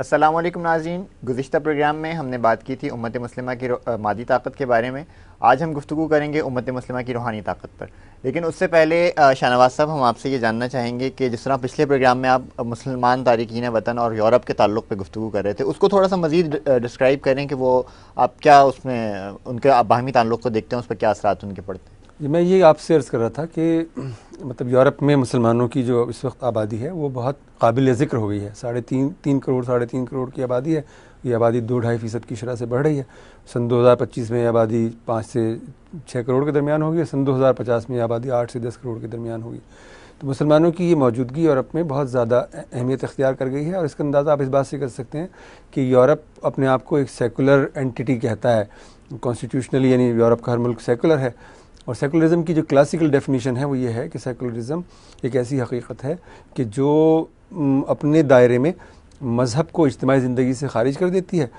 अस्सलाम वालेकुम नाजीन गुज्तर प्रोग्राम में हमने बात की थी उम्मत मुस्लिमा की मादी ताकत के बारे में आज हम गुफ्तु करेंगे उम्मत मुस्लिमा की रूहानी ताकत पर लेकिन उससे पहले शाहनवाज साहब हम आपसे ये जानना चाहेंगे कि जिस तरह पिछले प्रोग्राम में आप मुसलमान तारकिन वतन और यूरोप के तल्ल पर गुफ्तु कर रहे थे उसको थोड़ा सा मज़ीद डिस्क्राइब करें कि वो आप क्या उसमें उनके बाहमी ताल्लुक को देखते हैं उस पर क्या असरात उनके पड़ते हैं जी मैं ये आपसे अर्ज़ कर रहा था कि मतलब यूरोप में मुसलमानों की जो इस वक्त आबादी है वो बहुत काबिल ज़िक्र हो गई है साढ़े तीन तीन करोड़ साढ़े तीन करोड़ की आबादी है ये आबादी दो ढाई फ़ीसद की शरह से बढ़ रही है सन 2025 में आबादी पाँच से छः करोड़ के दरमियान होगी सन 2050 में आबादी आठ से दस करोड़ के दरमियान होगी तो मुसलमानों की ये मौजूदगी यूरोप में बहुत ज़्यादा अहमियत अख्तियार कर गई है और इसका अंदाज़ा आप इस बात से कर सकते हैं कि यूरोप अपने आप को एक सेकुलर एंटिटी कहता है कॉन्स्टिट्यूशनली यानी यूरोप का हर मुल्क सेकुलर है और सेकुलरिज्म की जो क्लासिकल डेफिनेशन है वो ये है कि सेकुलरिज्म एक ऐसी हकीकत है कि जो अपने दायरे में मज़हब को इज्तमाही ज़िंदगी से खारिज कर देती है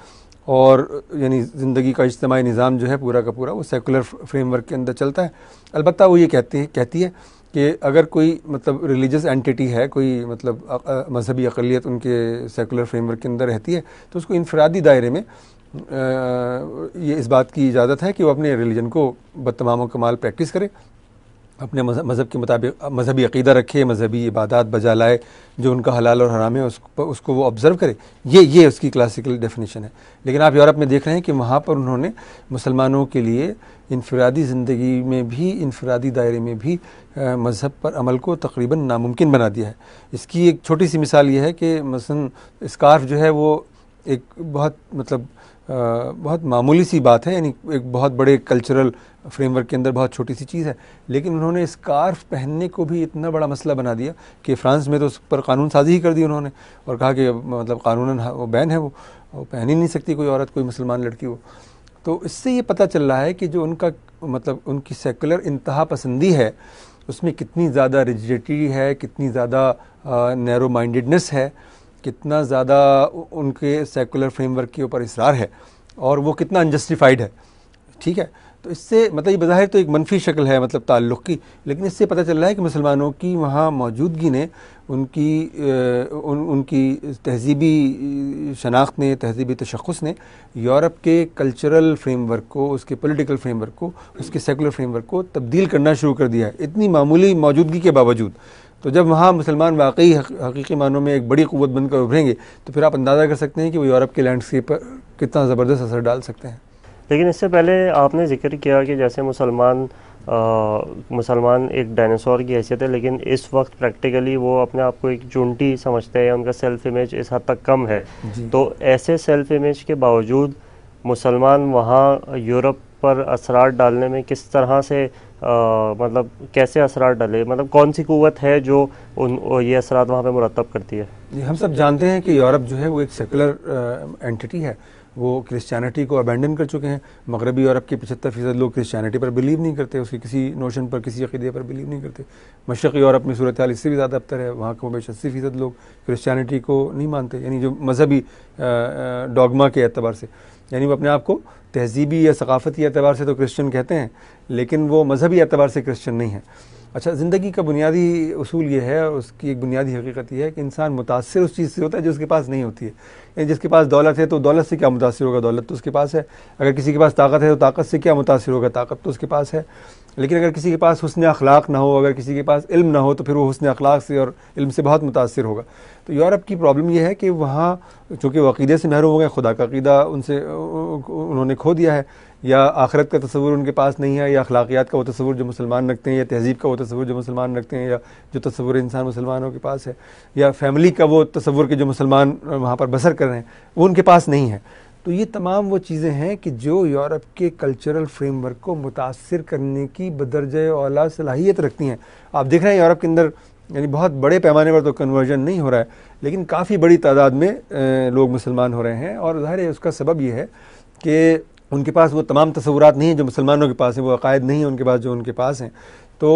और यानी ज़िंदगी का इज्तमी निज़ाम जो है पूरा का पूरा वो सेकुलर फ्रेमवर्क के अंदर चलता है अलबत् वो ये कहते हैं कहती है कि अगर कोई मतलब रिलीजस एंटिटी है कोई मतलब मजहबी अकलीत उनके सेकुलर फ्रेमवर्क के अंदर रहती है तो उसको इनफरादी दायरे में ये इस बात की इजाज़त है कि वो अपने रिलीजन को बदतमाम कमाल प्रैक्टिस करे अपने मज़हब के मुताबिक मजहबी अकीदा रखे मजहबी इबादत बजा लाए जो उनका हलाल और हराम है उस उसको वो ऑब्ज़र्व करे ये ये उसकी क्लासिकल डेफिनेशन है लेकिन आप यूरोप में देख रहे हैं कि वहाँ पर उन्होंने मुसलमानों के लिए इनफरादी ज़िंदगी में भी इनफरादी दायरे में भी मज़हब पर अमल को तकरीबन नामुमकिन बना दिया है इसकी एक छोटी सी मिसाल ये है कि मसन स्कार्फ़ जो है वो एक बहुत मतलब बहुत मामूली सी बात है यानी एक बहुत बड़े कल्चरल फ्रेमवर्क के अंदर बहुत छोटी सी चीज़ है लेकिन उन्होंने स्कार्फ पहनने को भी इतना बड़ा मसला बना दिया कि फ्रांस में तो उस पर कानून साजी ही कर दी उन्होंने और कहा कि मतलब कानून वो बैन है वो पहन ही नहीं सकती कोई औरत कोई मुसलमान लड़की वो तो इससे ये पता चल रहा है कि जो उनका मतलब उनकी सेकुलर इंतहा पसंदी है उसमें कितनी ज़्यादा रिजिडिटी है कितनी ज़्यादा नैरो माइंडेडनेस है कितना ज़्यादा उनके सेकुलर फ्रेमवर्क के ऊपर इसरार है और वो कितना अनजस्टिफाइड है ठीक है तो इससे मतलब ये बज़ाहिर तो एक मनफी शक्ल है मतलब ताल्लुक़ की लेकिन इससे पता चल रहा है कि मुसलमानों की वहाँ मौजूदगी ने उनकी उन, उनकी तहजीबी शनाख्त ने तहजीबी तशखस ने यूरोप के कल्चरल फ्रेमवर्क को उसके पॉलिटिकल फ्रेमवर्क को उसके सेकुलर फ्रेमवर्क को तब्दील करना शुरू कर दिया है इतनी मामूली मौजूदगी के बावजूद तो जब वहाँ मुसलमान वाकई हकीकी मानों में एक बड़ी क़वत बनकर उभरेंगे तो फिर आप अंदाज़ा कर सकते हैं कि वो यूरोप के लैंडस्केप पर कितना ज़बरदस्त असर डाल सकते हैं लेकिन इससे पहले आपने जिक्र किया कि जैसे मुसलमान मुसलमान एक डायनासोर की हैसियत है लेकिन इस वक्त प्रैक्टिकली वो अपने आप को एक चुनटी समझते हैं उनका सेल्फ इमेज इस हद तक कम है तो ऐसे सेल्फ इमेज के बावजूद मुसलमान वहाँ यूरोप पर असरार डालने में किस तरह से मतलब कैसे असर डले मतलब कौन सी कुत है जो उन ये असरात वहाँ पर मुरतब करती है जी हम सब जानते हैं कि यूरोप जो है वो एक सेकुलर एंटिटी है वो क्रिश्चियनिटी को अबेंडन कर चुके हैं मगरबी यूरोप के पचहत्तर फ़ीसद लोग क्रिश्चियनिटी पर बिलीव नहीं करते उसके किसी नोशन पर किसी अकीदे पर बिलीव नहीं करते मशरक़ी यूरोप में सूरत हाल इससे भी ज़्यादा अबतर है वहाँ कमोबेश अस्सी फ़ीसद लोग क्रिश्चियनिटी को नहीं मानते यानी जो मजहबी डॉगमा के अतबार से यानी वो अपने आप को तहजीबी या सकाफ़ती एतबार से तो क्रिश्चन कहते हैं लेकिन वो मजहबी एतबार से क्रिश्चन नहीं है अच्छा ज़िंदगी का बुनियादी असूल ये है और उसकी एक बुनियादी हकीकत यह है कि इंसान मुतासर उस चीज़ से होता है जो उसके पास नहीं होती है यानी जिसके पास दौलत है तो दौलत से क्या मुतासर होगा दौलत तो उसके पास है अगर किसी के पास ताकत है तो ताकत से क्या मुतासर होगा ताकत तो उसके पास है लेकिन अगर किसी के पास हसन अखलाक ना हो अगर किसी के पास इल्म ना हो तो फिर वो हसन अखलाक से और इल्म से बहुत मुतासर होगा तो यूरोप की प्रॉब्लम यह है कि वहाँ चूँकि वक़ीदे से महरूम हो गए खुदा का अकीदा उनसे उन्होंने खो दिया है या आखरत का तस्वुर उनके पास नहीं है या अखलाकियात का वो तस्वुर जो मुसलमान रखते हैं या तहजीब का वो तस्वुर जो मुसलमान रखते हैं या जो तस्वुर इंसान मुसलमानों के पास है या फैमिली का वो तस्वुर के जो मुसलमान वहाँ पर बसर कर रहे हैं वो उनके पास नहीं है तो ये तमाम वो चीज़ें हैं कि जो यूरोप के कल्चरल फ्रेमवर्क को मुतासर करने की बदरज अला सलाहियत रखती हैं आप देख रहे हैं यूरोप के अंदर यानी बहुत बड़े पैमाने पर तो कन्वर्जन नहीं हो रहा है लेकिन काफ़ी बड़ी तादाद में लोग मुसलमान हो रहे हैं और ज़ाहिर है उसका सबब यह है कि उनके पास वो तमाम तस्वूरत नहीं हैं जो मुसलमानों के पास हैं वो अकायद नहीं हैं उनके पास जो उनके पास हैं तो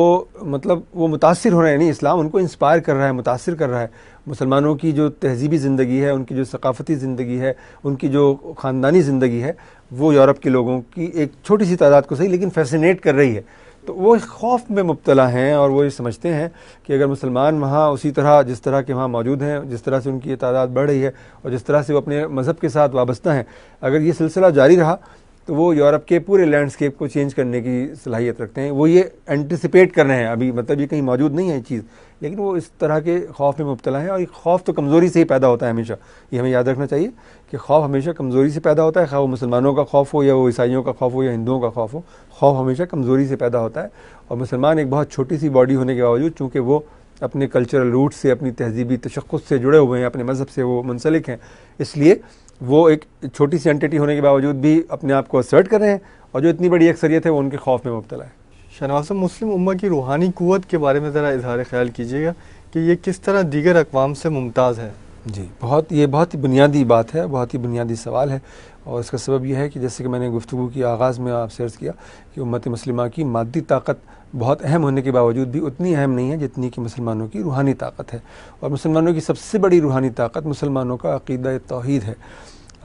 मतलब वो मुतासर हो रहे हैं नहीं इस्लाम उनको इंस्पायर कर रहा है मुतासर कर रहा है मुसलमानों की जो तहजीबी ज़िंदगी है उनकी जो सकाफ़ती ज़िंदगी है उनकी जो ख़ानदानी ज़िंदगी है वो यूरोप के लोगों की एक छोटी सी तादाद को सही लेकिन फैसिनेट कर रही है तो वो खौफ में मुबतला हैं और वो ये समझते हैं कि अगर मुसलमान वहाँ उसी तरह जिस तरह के वहाँ मौजूद हैं जिस तरह से उनकी ये तादाद बढ़ रही है और जिस तरह से वो अपने मज़हब के साथ वाबस्ता हैं अगर ये सिलसिला जारी रहा तो वो यूरोप के पूरे लैंडस्केप को चेंज करने की सलाहियत रखते हैं वो ये एंटिसिपेट कर रहे हैं अभी मतलब ये कहीं मौजूद नहीं है चीज़ लेकिन वो इस तरह के खौफ में मुबतला है और ये खौफ तो कमज़ोरी से ही पैदा होता है हमेशा ये हमें याद रखना चाहिए कि खौफ हमेशा कमज़ोरी से पैदा होता है खा वो मुसलमानों का खौफ हो या वो ईसाइयों का खौफ हो या हिंदुओं का खौफ हो खौफ हमेशा कमज़ोरी से पैदा होता है और मुसलमान एक बहुत छोटी सी बॉडी होने के बावजूद चूँकि वो अपने कल्चरल रूट से अपनी तहजीबी तशखस से जुड़े हुए हैं अपने मज़हब से वो मुनसलिक हैं इसलिए वो एक छोटी सी एंटिटी होने के बावजूद भी अपने आप को असर्ट कर रहे हैं और जो इतनी बड़ी अक्सरियत है वो उनके खौफ में मुबतला है शनवास मुस्लिम उम्मा की रूहानी क़वत के बारे में ज़रा इजहार ख्याल कीजिएगा कि ये किस तरह दीगर अकवाम से मुमताज़ है जी बहुत ये बहुत ही बुनियादी बात है बहुत ही बुनियादी सवाल है और इसका सबब यह है कि जैसे कि मैंने गुफ्तु की आगाज़ में आपसे अर्ज़ किया कि उम्मत मुस्लिमा की मादी ताकत बहुत अहम होने के बावजूद भी उतनी अहम नहीं है जितनी कि मुसलमानों की रूहानी ताकत है और मुसलमानों की सबसे बड़ी रूहानी ताकत मुसलमानों का अकीदा तोहद है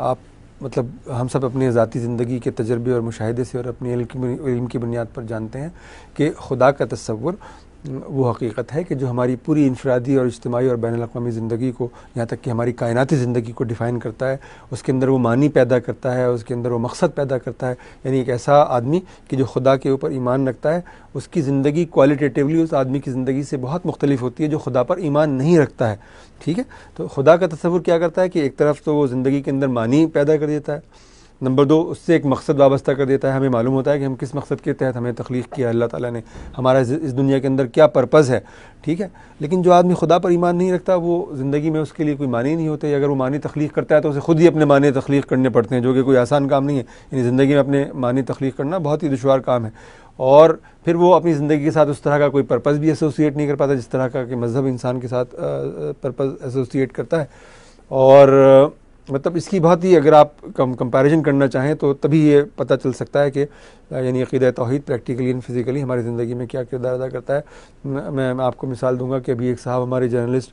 आप मतलब हम सब अपने ज़ाती ज़िंदगी के तजर्बे और मुशाहदे से और अपने इल्म की बुनियाद पर जानते हैं कि खुदा का तस्वुर वो हकीकत है कि जो हमारी पूरी इनफरादी और इज्तमी और बैन अवी ज़िंदगी को यहाँ तक कि हमारी कायनती ज़िंदगी को डिफ़ाइन करता है उसके अंदर वो मानी पैदा करता है उसके अंदर वो मकसद पैदा करता है यानी एक ऐसा आदमी कि जो खुदा के ऊपर ईमान रखता है उसकी ज़िंदगी क्वालिटेटिवली उस आदमी की ज़िंदगी से बहुत मुख्तलिफ होती है जो खुदा पर ईमान नहीं रखता है ठीक है तो खुदा का तस्वुर क्या करता है कि एक तरफ तो वो ज़िंदगी के अंदर मानी पैदा कर देता है नंबर दो उससे एक मकसद वाबस्ता कर देता है हमें मालूम होता है कि हम किस मकसद के तहत हमें तख्लीक किया अल्लाह ताला ने हमारा इस दुनिया के अंदर क्या पर्पज़ है ठीक है लेकिन जो आदमी खुदा पर ईमान नहीं रखता वो ज़िंदगी में उसके लिए कोई मानी नहीं होते अगर वो मानी तख्लीक करता है तो उसे खुद ही अपने मानी तख्लीक करने पड़ते हैं जो कि कोई आसान काम नहीं है यानी ज़िंदगी में अपने मानी तख्लीक करना बहुत ही दुशार काम है और फिर वो अपनी ज़िंदगी के साथ उस तरह का कोई पर्पज़ भी एसोसिएट नहीं कर पाता जिस तरह का कि मज़हब इंसान के साथ पर्पज़ एसोसिएट करता है और मतलब इसकी बात ही अगर आप कम कंपैरिजन करना चाहें तो तभी ये पता चल सकता है कि यानी अकीद तोहद प्रैक्टिकली एंड फिज़िकली हमारी ज़िंदगी में क्या किरदार अदा करता है मैं, मैं आपको मिसाल दूंगा कि अभी एक साहब हमारे जर्नलिस्ट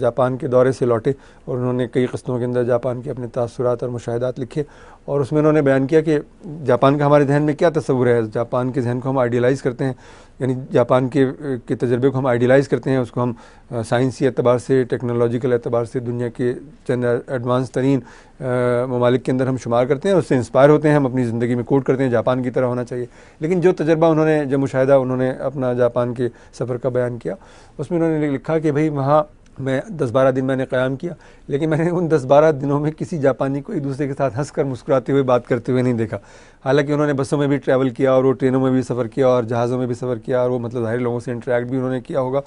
जापान के दौरे से लौटे और उन्होंने कई कस्तों के अंदर जापान के अपने तसरत और मुशाहदात लिखे और उसमें उन्होंने बयान किया कि जापान का हमारे जहन में क्या तस्वूर है जापान के जहन को हम आइडियलाइज़ करते हैं यानी जापान के के तजर्बे को हम आइडियलाइज़ करते हैं उसको हम साइंसी एतबार से टेक्नोलॉजिकल एतबार से दुनिया के चंद एडवांस तरीन ममालिक के अंदर हम शुमार करते हैं उससे इंस्पायर होते हैं हम अपनी ज़िंदगी में कोट करते हैं जापान की तरह होना चाहिए लेकिन जो तजर्बा उन्होंने जो मुशाह उन्होंने अपना जापान के सफ़र का बयान किया उसमें उन्होंने लिखा कि भाई वहाँ मैं दस बारह दिन मैंने क़्याम किया लेकिन मैंने उन दस बारह दिनों में किसी जापानी को एक दूसरे के साथ हंसकर मुस्कुराते हुए बात करते हुए नहीं देखा हालांकि उन्होंने बसों में भी ट्रैवल किया और वो ट्रेनों में भी सफ़र किया और जहाज़ों में भी सफ़र किया और वो मतलब ज़ाहिर लोगों से इंटरेक्ट भी उन्होंने किया होगा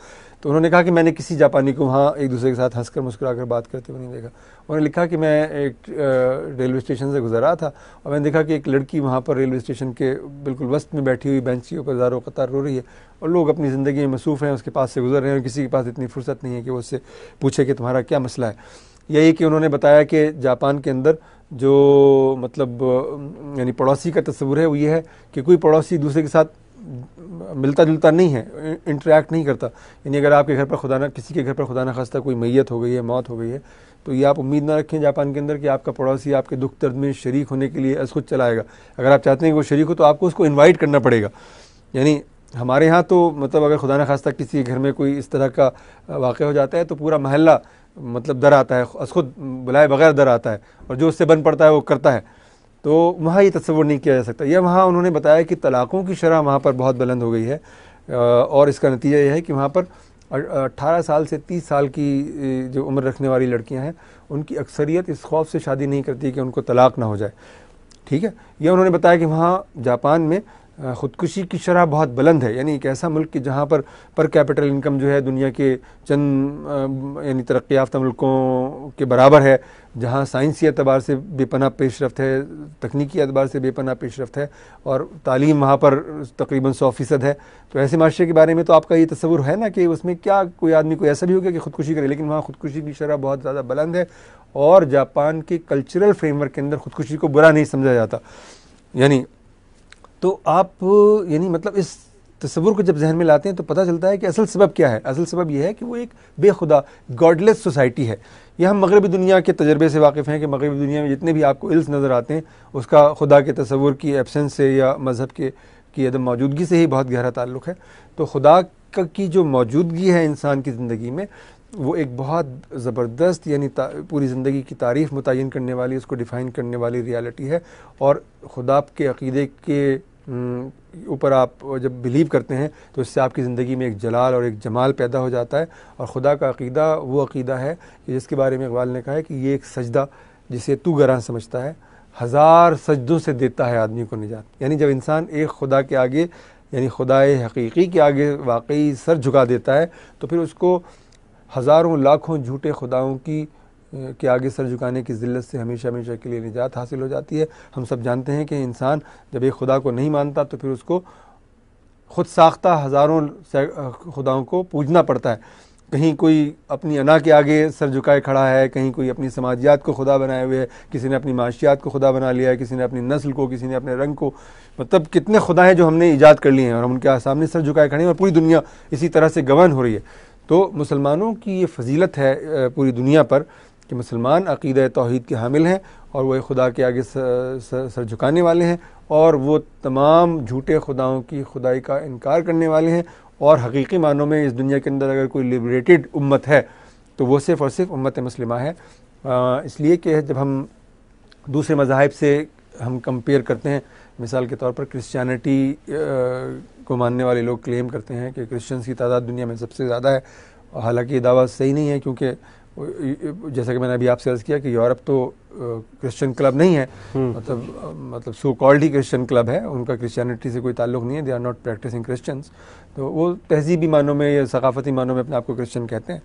तो उन्होंने कहा कि मैंने किसी जापानी को वहाँ एक दूसरे के साथ हंसकर मुस्कुरा कर बात करते हुए नहीं देखा उन्होंने लिखा कि मैं एक रेलवे स्टेशन से गुजरा था और मैंने देखा कि एक लड़की वहाँ पर रेलवे स्टेशन के बिल्कुल वस्त में बैठी हुई बेंच के ऊपर ज़ारो कतार रो रही है और लोग अपनी ज़िंदगी में मसूफ़ हैं उसके पास से गुजर रहे हैं और किसी के पास इतनी फुर्सत नहीं है कि वो उससे पूछे कि तुम्हारा क्या मसला है यही कि उन्होंने बताया कि जापान के अंदर जो मतलब यानी पड़ोसी का तस्वूर है वो ये है कि कोई पड़ोसी दूसरे के साथ मिलता जुलता नहीं है इंटरेक्ट नहीं करता यानी अगर आपके घर पर खुदा ना किसी के घर पर खुदा ना खास्ता कोई मैयत हो गई है मौत हो गई है तो ये आप उम्मीद ना रखें जापान के अंदर कि आपका पड़ोसी आपके दुख दर्द में शरीक होने के लिए अस खुद चलाएगा अगर आप चाहते हैं कि वो शरीक हो तो आपको उसको इन्वाइट करना पड़ेगा यानी हमारे यहाँ तो मतलब अगर खुदा न खास्ता किसी घर में कोई इस तरह का वाक़ हो जाता है तो पूरा महल्ला मतलब डर आता है अस खुद बुलाए बगैर डर आता है और जो उससे बन पड़ता है वो करता है तो वहाँ ये तस्वर नहीं किया जा सकता यह वहाँ उन्होंने बताया कि तलाक़ों की शरह वहाँ पर बहुत बुलंद हो गई है और इसका नतीजा यह है कि वहाँ पर 18 साल से 30 साल की जो उम्र रखने वाली लड़कियाँ हैं उनकी अक्सरियत इस खौफ से शादी नहीं करती कि उनको तलाक़ ना हो जाए ठीक है यह उन्होंने बताया कि वहाँ जापान में ख़ुदकुशी की शरह बहुत बुलंद है यानी एक ऐसा मुल्क जहाँ पर पर कैपिटल इनकम जो है दुनिया के चंद यानी तरक्की याफ्ता मुल्कों के बराबर है जहाँ साइंसी अतबार से बेपना पेश रफ्त है तकनीकी अतबार से बेपना पेश रफ्त है और तालीम वहाँ पर तकरीबन सौ फ़ीसद है तो ऐसे माशरे के बारे में तो आपका ये तस्वुर है ना कि उसमें क्या कोई आदमी को ऐसा भी होगा कि ख़ुदकुशी करे लेकिन वहाँ ख़ुदकुशी की शरह बहुत ज़्यादा बुलंद है और जापान के कल्चरल फ्रेमवर्क के अंदर ख़ुदकुशी को बुरा नहीं समझा जाता यानी तो आप यानी मतलब इस तस्वुर को जब जहन में लाते हैं तो पता चलता है कि असल सबब क्या है असल सबब यह है कि वो एक बेखुदा गॉडलेस सोसाइटी है यह हम मगरबी दुनिया के तजर्बे से वाकिफ़ हैं कि मगरबी दुनिया में जितने भी आपको इल्स नज़र आते हैं उसका खुदा के तस्वुर की एबसेंस से या मज़हब के की अदम मौजूदगी से ही बहुत गहरा ताल्लुक़ है तो खुदा की जो मौजूदगी है इंसान की ज़िंदगी में वो एक बहुत ज़बरदस्त यानी पूरी ज़िंदगी की तारीफ़ मुतन करने वाली उसको डिफ़ाइन करने वाली रियलिटी है और खुदा के अकीदे के हम्म, ऊपर आप जब बिलीव करते हैं तो इससे आपकी ज़िंदगी में एक जलाल और एक जमाल पैदा हो जाता है और खुदा का अकीदा वो अकीदा है कि जिसके बारे में इकबाल ने कहा है कि ये एक सजदा जिसे तू गरा समझता है हज़ार सजदों से देता है आदमी को निजात यानी जब इंसान एक खुदा के आगे यानी खुदा हकीकी के आगे वाकई सर झुका देता है तो फिर उसको हज़ारों लाखों झूठे खुदाओं की के आगे सर झुकाने की ज़िल्लत से हमेशा हमेशा के लिए निजात हासिल हो जाती है हम सब जानते हैं कि इंसान जब एक खुदा को नहीं मानता तो फिर उसको खुद साख्ता हज़ारों खुदाओं को पूजना पड़ता है कहीं कोई अपनी अना के आगे सर झुकाए खड़ा है कहीं कोई अपनी समाजियात को खुदा बनाए हुए है किसी ने अपनी माशियात को खुदा बना लिया है किसी ने अपनी नस्ल को किसी ने अपने रंग को मतलब कितने खुदा हैं जो हमने ईजाद कर लिए हैं और हम उनके सामने सर झुकाए खड़े हैं और पूरी दुनिया इसी तरह से गवन हो रही है तो मुसलमानों की ये फजीलत है पूरी दुनिया पर कि मुसलमान अकीद तोहद के हामिल हैं और वह खुदा के आगे सर, झुकाने वाले हैं और वो तमाम झूठे खुदाओं की खुदाई का इनकार करने वाले हैं और हकीकी मानों में इस दुनिया के अंदर अगर कोई लिबरेटेड उम्मत है तो वो सिर्फ़ और सिर्फ उम्मत मुसलिमा है इसलिए कि जब हम दूसरे मजाहब से हम कंपेयर करते हैं मिसाल के तौर पर क्रिश्चियनिटी को मानने वाले लोग क्लेम करते हैं कि क्रिश्चियंस की तादाद दुनिया में सबसे ज़्यादा है हालांकि ये दावा सही नहीं है क्योंकि जैसा कि मैंने अभी आपसे अर्ज़ किया कि यूरोप तो क्रिश्चियन क्लब नहीं है हम्म। मतलब मतलब सो कॉल्ड ही क्रिश्चियन क्लब है उनका क्रिश्चियनिटी से कोई ताल्लुक नहीं है they are not practising Christians तो वो तहजीबी मानों में या सकाफती मानों में अपने आप को क्रिश्चियन कहते हैं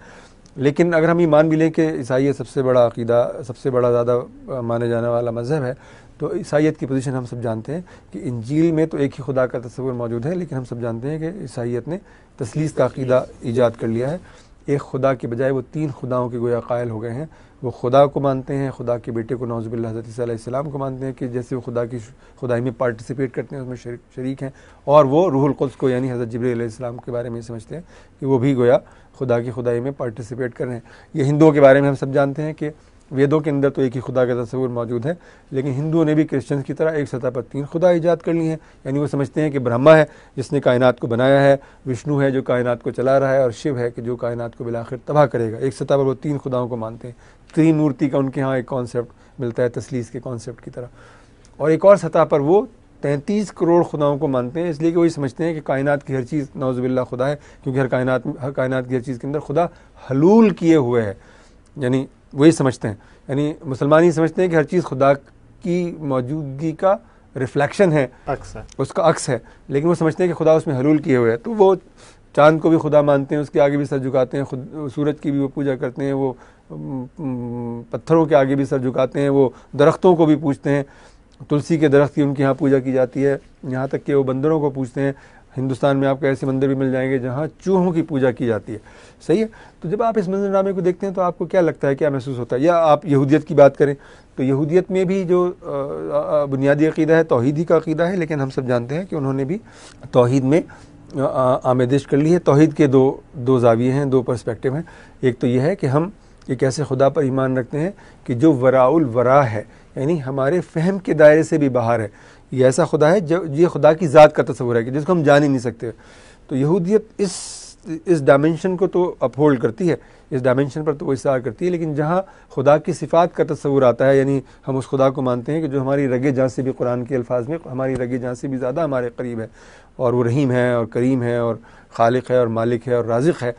लेकिन अगर हम ये मान भी लें कि ईसाइत सबसे बड़ा अकीदा सबसे बड़ा ज़्यादा माने जाने वाला मज़हब है तो ईसाइत की पोजीशन हम सब जानते हैं कि इंजील में तो एक ही खुदा का तस्वुर मौजूद है लेकिन हम सब जानते हैं कि ईसाइत ने तसलीस का अकीदा ईजाद कर लिया है एक खुदा के बजाय वो तीन खुदाओं के गोया कायल हो गए हैं वो खुदा को मानते हैं खुदा के बेटे को नौजबिल्ला हज़रतम को मानते हैं कि जैसे वो खुदा की खुदाई में पार्टिसिपेट करते हैं उसमें शरीक, शरीक हैं और वो रूहुल कुल्स को यानी हज़रत जबरीसम के बारे में समझते हैं कि वो भी गोया खुदा की खुदाई में पार्टिसिपेट कर रहे हैं ये हिंदुओं के बारे में हम सब जानते हैं कि वेदों के अंदर तो एक ही खुदा का तस्वूर मौजूद है लेकिन हिंदुओं ने भी क्रिश्चियंस की तरह एक सतह पर तीन खुदा ईजाद कर ली हैं यानी वो समझते हैं कि ब्रह्मा है जिसने कायनात को बनाया है विष्णु है जो कायनात को चला रहा है और शिव है कि जो कायनात को बिलाखिर तबाह करेगा एक सतह पर वो तीन खुदाओं को मानते हैं त्रिमूर्ति का उनके यहाँ एक कॉन्सेप्ट मिलता है तसलीस के कॉन्सेप्ट की तरह और एक और सतह पर वो तैंतीस करोड़ खुदाओं को मानते हैं इसलिए कि वही समझते हैं कि कायनात की हर चीज़ नौजबिल्ला खुदा है क्योंकि हर कायनात हर कायनात की हर चीज़ के अंदर खुदा हलूल किए हुए है यानी वही समझते हैं यानी मुसलमान ही समझते हैं कि हर चीज़ खुदा की मौजूदगी का रिफ्लेक्शन है अक्स है उसका अक्स है लेकिन वो समझते हैं कि खुदा उसमें हलूल किए हुए हैं तो वो चांद को भी खुदा मानते हैं उसके आगे भी सर झुकाते हैं खुद सूरज की भी वो पूजा करते हैं वो पत्थरों के आगे भी सर झुकाते हैं वो दरख्तों को भी पूछते हैं तुलसी के दरख्त की उनके यहाँ पूजा की जाती है यहाँ तक कि वो बंदरों को पूछते हैं हिंदुस्तान में आपको ऐसे मंदिर भी मिल जाएंगे जहाँ चूहों की पूजा की जाती है सही है तो जब आप इस मंजरनामे को देखते हैं तो आपको क्या लगता है क्या महसूस होता है या आप यहूदियत की बात करें तो यहूदियत में भी जो बुनियादी अकीदा है तोहदी का अकीदा है लेकिन हम सब जानते हैं कि उन्होंने भी तोहद में आमेदिश कर ली है तोहद के दो दो जाविये हैं दो परस्पेक्टिव हैं एक तो यह है कि हम एक ऐसे खुदा पर ईमान रखते हैं कि जो वराउल वरा है यानी हमारे फहम के दायरे से भी बाहर है ये ऐसा खुदा है जो ये खुदा की ज़ात का तस्वर है कि जिसको हम जान ही नहीं सकते तो यहूदियत इस इस डायमेंशन को तो अपहोल्ड करती है इस डायमेंशन पर तो वो इशार करती है लेकिन जहाँ खुदा की सिफात का तस्वूर आता है यानी हम उस खुदा को मानते हैं कि जो हमारी रगे जहाँ से भी कुरान के अल्फाज में हमारी रगे जहाँ से भी ज़्यादा हमारे करीब है और वो रहीम है और करीम है और खालिक है और मालिक है और राजिक है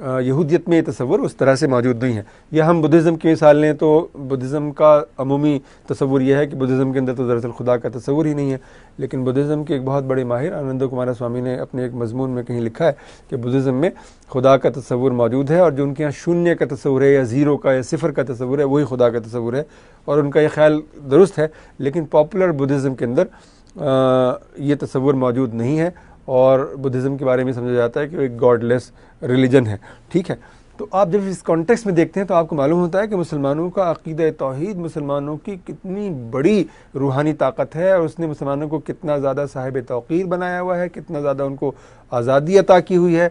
यहूदियत में ये तस्वर उस तरह से मौजूद नहीं है या हम बुद्धिज़म की मिसाल लें तो बुद्धिज़म का अमूमी तस्वर यह है कि बुद्धिज़म के अंदर तो दरअसल खुदा का तस्वर ही नहीं है लेकिन बुद्धिज़म के एक बहुत बड़े माहिर आनंद कुमार स्वामी ने अपने एक मजमून में कहीं लिखा है कि बुद्धिज़म में खुदा का तस्वर मौजूद है और जो उनके यहाँ शून्य का तस्वर है या ज़ीरो का या सिफर का तस्वर है वही खुदा का तस्वर है और उनका यह ख्याल दुरुस्त है लेकिन पॉपुलर बुद्धिज़म के अंदर ये तस्वर मौजूद नहीं है और बुद्धिज़्म के बारे में समझा जाता है कि एक गॉडलेस रिलीजन है ठीक है तो आप जब इस कॉन्टेक्स्ट में देखते हैं तो आपको मालूम होता है कि मुसलमानों का अकीद तोहद मुसलमानों की कितनी बड़ी रूहानी ताकत है और उसने मुसलमानों को कितना ज़्यादा साहिब तोर बनाया हुआ है कितना ज़्यादा उनको आज़ादी अता की हुई है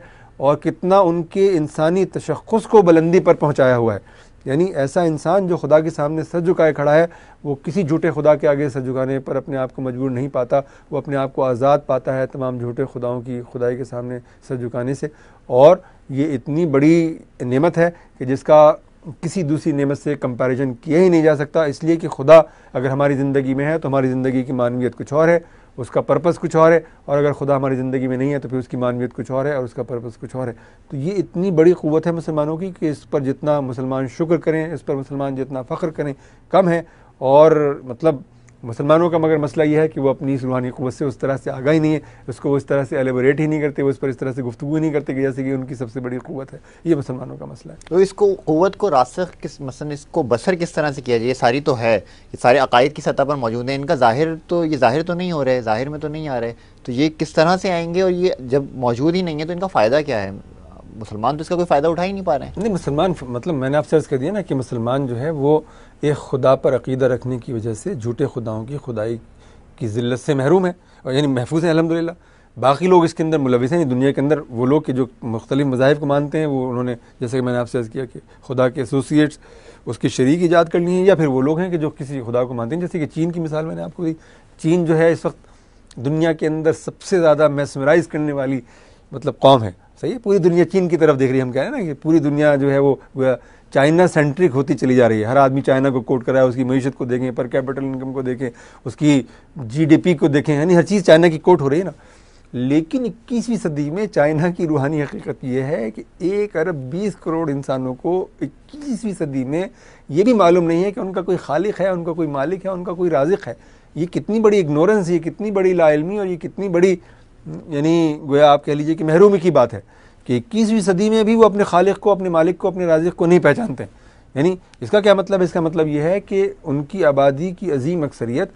और कितना उनके इंसानी तशख़ को बुलंदी पर पहुँचाया हुआ है यानी ऐसा इंसान जो खुदा के सामने सर झुकाए खड़ा है वो किसी झूठे खुदा के आगे सर झुकाने पर अपने आप को मजबूर नहीं पाता वो अपने आप को आज़ाद पाता है तमाम झूठे खुदाओं की खुदाई के सामने सर झुकाने से और ये इतनी बड़ी नेमत है कि जिसका किसी दूसरी नेमत से कंपैरिजन किया ही नहीं जा सकता इसलिए कि खुदा अगर हमारी ज़िंदगी में है तो हमारी ज़िंदगी की मानवीयत कुछ और है उसका पर्पस कुछ और है और अगर खुदा हमारी ज़िंदगी में नहीं है तो फिर उसकी मानवियत कुछ और है और उसका पर्पस कुछ और है तो ये इतनी बड़ी क़वत है मुसलमानों की कि इस पर जितना मुसलमान शुक्र करें इस पर मुसलमान जितना फ़ख्र करें कम है और मतलब मुसलमानों का मगर मसला यह है कि वो अपनी इस रूहानी क़वत से उस तरह से आगा ही नहीं है उसको वो इस तरह से एलेबोरेट ही नहीं करते वो इस पर इस तरह से गुफ्तु नहीं करते कि जैसे कि उनकी सबसे बड़ी क़वत है ये मुसलमानों का मसला है तो इसको क़वत को रासख किस मसलन इसको बसर किस तरह से किया जाए ये सारी तो है ये सारे अकायद की सतह पर मौजूद है इनका ज़ाहिर तो ये ज़ाहिर तो नहीं हो रहे ज़ाहिर में तो नहीं आ रहे तो ये किस तरह से आएंगे और ये जब मौजूद ही नहीं है तो इनका फ़ायदा क्या है मुसलमान तो इसका कोई फ़ायदा उठा ही नहीं पा रहे हैं नहीं मुसलमान मतलब मैंने आपसे अर्ज़ कर दिया ना कि मुसलमान जो है वो एक खुदा पर अकीदा रखने की वजह से झूठे खुदाओं की खुदाई की ज़िल्लत से महरूम है और यानी महफूज है अलहमदिल्ला बाकी लोग इसके अंदर मुलविस हैं दुनिया के अंदर वो लोग के जो मुख्तलिफ मज़ाहब को मानते हैं वो उन्होंने जैसे कि मैंने आपसे अर्ज़ किया कि खुदा के एसोसिएट्स उसकी शरीक ईजाद करनी है या फिर वो लोग हैं कि जो किसी खुदा को मानते हैं जैसे कि चीन की मिसाल मैंने आपको दी चीन जो है इस वक्त दुनिया के अंदर सबसे ज़्यादा मैसमराइज़ करने वाली मतलब कौम है सही है पूरी दुनिया चीन की तरफ देख रही है हम कह रहे हैं ना कि पूरी दुनिया जो है वो चाइना सेंट्रिक होती चली जा रही है हर आदमी चाइना को कोट कराए उसकी मीशत को देखें पर कैपिटल इनकम को देखें उसकी जीडीपी को देखें यानी हर चीज़ चाइना की कोट हो रही है ना लेकिन इक्कीसवीं सदी में चाइना की रूहानी हकीकत यह है कि एक अरब बीस करोड़ इंसानों को इक्कीसवीं सदी में ये भी मालूम नहीं है कि उनका कोई खालिक है उनका कोई मालिक है उनका कोई राजिक है ये कितनी बड़ी इग्नोरेंस ये कितनी बड़ी लाइलमी और ये कितनी बड़ी यानी गोया आप कह लीजिए कि महरूमी की बात है कि इक्कीसवीं सदी में भी वो अपने खालिक को अपने मालिक को अपने राजिक को नहीं पहचानते यानी इसका क्या मतलब इसका मतलब ये है कि उनकी आबादी की अजीम अक्सरियत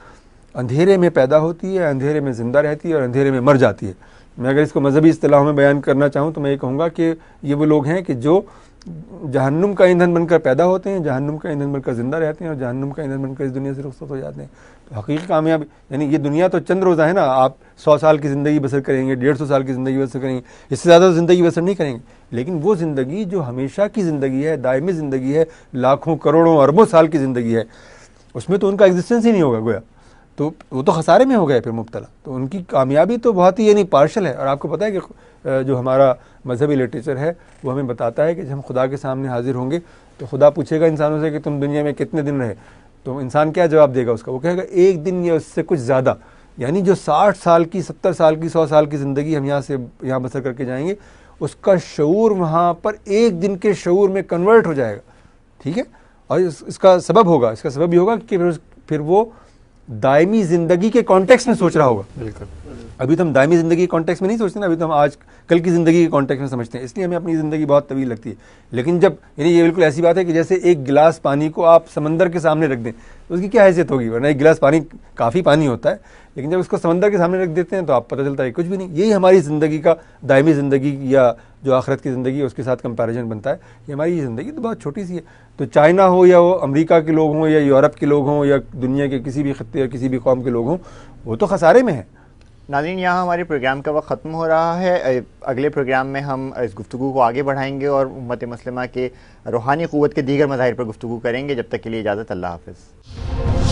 अंधेरे में पैदा होती है अंधेरे में ज़िंदा रहती है और अंधेरे में मर जाती है मैं अगर इसको मजहबी असलाह में बयान करना चाहूँ तो मैं ये कहूँगा कि ये वो लोग हैं कि जो जहन्नुम का ईंधन बनकर पैदा होते हैं जहन्नुम का ईंधन बनकर ज़िंदा रहते हैं और जहन्नुम का ईंधन बनकर इस दुनिया से रुखसत हो जाते हैं तो हकीकी कामयाबी यानी ये दुनिया तो चंद रोज़ा है ना आप सौ साल की ज़िंदगी बसर करेंगे डेढ़ सौ साल की ज़िंदगी बसर करेंगे इससे ज़्यादा तो ज़िंदगी बसर नहीं करेंगे लेकिन वो ज़िंदगी जो हमेशा की ज़िंदगी है दायमी ज़िंदगी है लाखों करोड़ों अरबों साल की ज़िंदगी है उसमें तो उनका एग्जिस्टेंस ही नहीं होगा गोया तो वो तो खसारे में हो गए फिर मुबतला तो उनकी कामयाबी तो बहुत ही यानी पार्शल है और आपको पता है कि जो हमारा मजहबी लिटरेचर है वो हमें बताता है कि जब हम खुदा के सामने हाजिर होंगे तो खुदा पूछेगा इंसानों से कि तुम दुनिया में कितने दिन रहे तो इंसान क्या जवाब देगा उसका वो कहेगा एक दिन या उससे कुछ ज़्यादा यानी जो साठ साल की सत्तर साल की सौ साल की ज़िंदगी हम यहाँ से यहाँ बसर करके जाएंगे उसका शूर वहाँ पर एक दिन के शूर में कन्वर्ट हो जाएगा ठीक है और इस, इसका सबब होगा इसका सबब ये होगा कि फिर फिर वो दायमी ज़िंदगी के कॉन्टेक्स्ट में सोच रहा होगा बिल्कुल अभी तो हम दायमी ज़िंदगी के कॉन्टेक्स में नहीं सोचते ना अभी तो हम आज कल की ज़िंदगी के कॉन्टेक्स में समझते हैं इसलिए हमें अपनी ज़िंदगी बहुत तवील लगती है लेकिन जब यानी ये बिल्कुल ऐसी बात है कि जैसे एक गिलास पानी को आप समंदर के सामने रख दें तो उसकी क्या हैसियत होगी वरना एक गिलास पानी काफ़ी पानी होता है लेकिन जब उसको समंदर के सामने रख देते हैं तो आप पता चलता है कुछ भी नहीं यही हमारी ज़िंदगी का दायमी ज़िंदगी या जो आखरत की ज़िंदगी है उसके साथ कंपैरिजन बनता है ये हमारी ज़िंदगी तो बहुत छोटी सी है तो चाइना हो या वो अमेरिका के लोग हों या यूरोप के लोग हों या दुनिया के किसी भी खत्े या किसी भी कौम के लोग हों वो तो खसारे में है नाजिन यहाँ हमारे प्रोग्राम का वक्त ख़त्म हो रहा है अगले प्रोग्राम में हम इस गुफ्तु को आगे बढ़ाएंगे और उम्मत मुस्लिमा के रूहानी क़वत के दीगर मज़ाहिर पर गुफ्तु करेंगे जब तक के लिए इजाज़त अल्लाह हाफ़